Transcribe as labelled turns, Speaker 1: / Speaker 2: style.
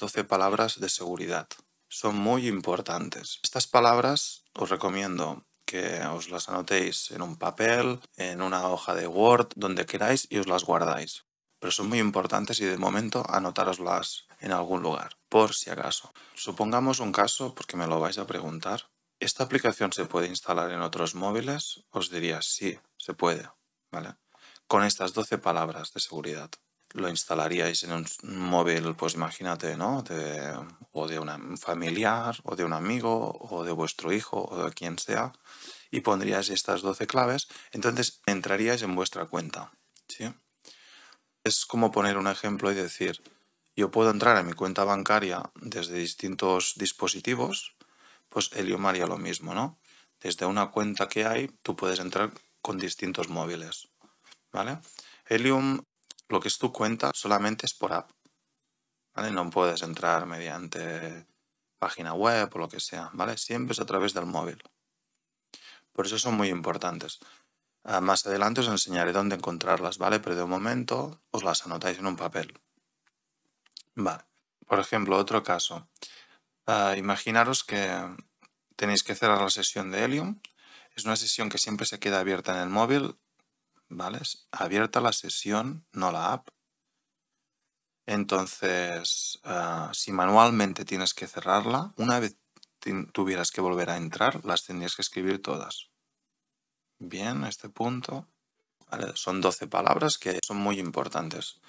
Speaker 1: 12 palabras de seguridad. Son muy importantes. Estas palabras os recomiendo que os las anotéis en un papel, en una hoja de Word, donde queráis y os las guardáis. Pero son muy importantes y de momento anotároslas en algún lugar, por si acaso. Supongamos un caso, porque me lo vais a preguntar. ¿Esta aplicación se puede instalar en otros móviles? Os diría sí, se puede, ¿vale? Con estas 12 palabras de seguridad lo instalaríais en un móvil, pues imagínate, ¿no? o de un familiar, o de un amigo, o de vuestro hijo, o de quien sea, y pondríais estas 12 claves, entonces entraríais en vuestra cuenta, ¿sí? Es como poner un ejemplo y decir, yo puedo entrar a mi cuenta bancaria desde distintos dispositivos, pues Helium haría lo mismo, ¿no? Desde una cuenta que hay, tú puedes entrar con distintos móviles, ¿vale? Helium lo que es tu cuenta solamente es por app. ¿Vale? No puedes entrar mediante página web o lo que sea, ¿vale? Siempre es a través del móvil. Por eso son muy importantes. Ah, más adelante os enseñaré dónde encontrarlas, ¿vale? Pero de un momento os las anotáis en un papel. Vale. Por ejemplo, otro caso. Ah, imaginaros que tenéis que cerrar la sesión de Helium. Es una sesión que siempre se queda abierta en el móvil ¿vale? Abierta la sesión, no la app. Entonces, ah, si manualmente tienes que cerrarla, una vez tuvieras que volver a entrar, las tendrías que escribir todas. Bien, este punto. son 12 palabras que son muy importantes.